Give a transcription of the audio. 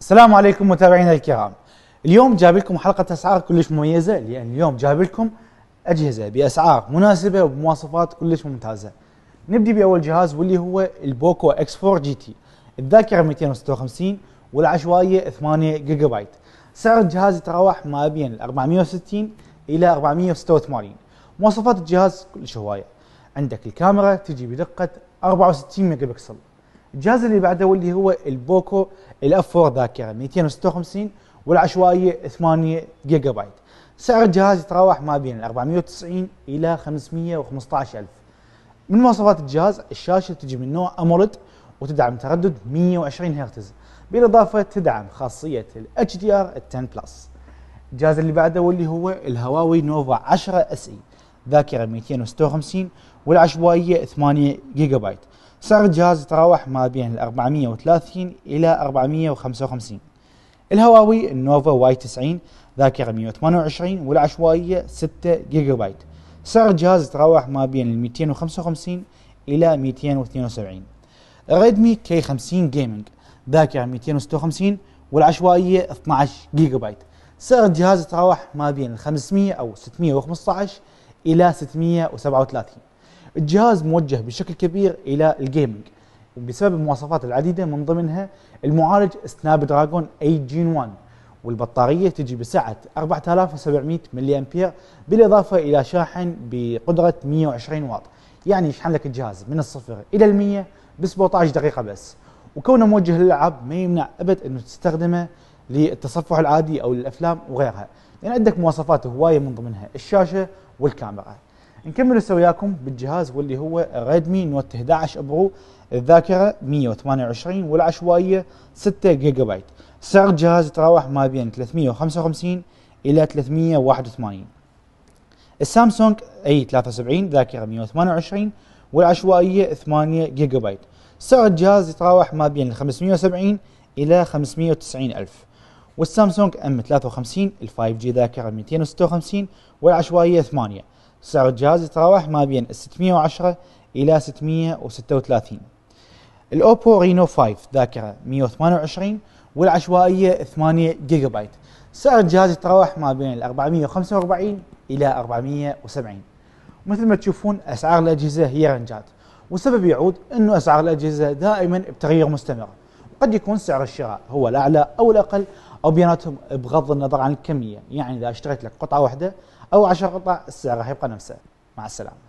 السلام عليكم متابعينا الكرام اليوم جاب لكم حلقة أسعار كلش مميزة لأن اليوم جاب لكم أجهزة بأسعار مناسبة وبمواصفات كلش ممتازة نبدي بأول جهاز واللي هو البوكو اكس 4 جي تي الذاكرة 256 والعشوائية 8 جيجا بايت سعر الجهاز يتراوح ما بين 460 إلى 486 مواصفات الجهاز كلش هواية عندك الكاميرا تجي بدقة 64 ميجا بكسل الجهاز اللي بعده واللي هو البوكو الاف 4 ذاكره 256 والعشوائيه 8 جيجا بايت سعر الجهاز يتراوح ما بين 490 الى 515 الف من مواصفات الجهاز الشاشه تجي من نوع اموليد وتدعم تردد 120 هرتز بالاضافه تدعم خاصيه ال ار 10 بلس الجهاز اللي بعده واللي هو الهواوي نوفا 10 اس اي ذاكره 256 والعشوائيه 8 جيجا بايت سعر الجهاز يتراوح ما بين ال 430 إلى 455 الهواوي النوفا واي 90 ذاكرة 128 والعشوائية 6 جيجا بايت سعر الجهاز يتراوح ما بين ال 255 إلى 272 ريدمي كي 50 جيمنج ذاكرة 256 والعشوائية 12 جيجا بايت سعر الجهاز يتراوح ما بين ال 500 أو 615 إلى 637 الجهاز موجه بشكل كبير الى الجيمنج بسبب المواصفات العديده من ضمنها المعالج سناب دراجون 8 جين 1 والبطاريه تجي بسعه 4700 ملي امبير بالاضافه الى شاحن بقدره 120 واط يعني يشحن لك الجهاز من الصفر الى ال 100 ب 17 دقيقه بس وكونه موجه للالعاب ما يمنع ابد انه تستخدمه للتصفح العادي او للافلام وغيرها لان يعني عندك مواصفات هوايه من ضمنها الشاشه والكاميرا نكمل نسوي وياكم بالجهاز واللي هو ريدمي نوت 11 برو الذاكره 128 والعشوائيه 6 جيجا بايت سعر الجهاز يتراوح ما بين 355 الى 381 السامسونج اي 73 ذاكره 128 والعشوائيه 8 جيجا بايت سعر الجهاز يتراوح ما بين 570 الى 590 الف والسامسونج ام 53 ال 5 جي ذاكره 256 والعشوائيه 8 سعر الجهاز يتراوح ما بين 610 إلى 636 الأوبو رينو 5 ذاكرة 128 والعشوائية 8 جيجا بايت سعر الجهاز يتراوح ما بين 445 إلى 470 مثل ما تشوفون أسعار الأجهزة هي رنجات والسبب يعود أنه أسعار الأجهزة دائما بتغيير مستمر قد يكون سعر الشراء هو الأعلى أو الأقل أو بيناتهم بغض النظر عن الكمية يعني إذا اشتريت لك قطعة واحدة أو عشر قطع السعر راح يبقى نفسه مع السلامة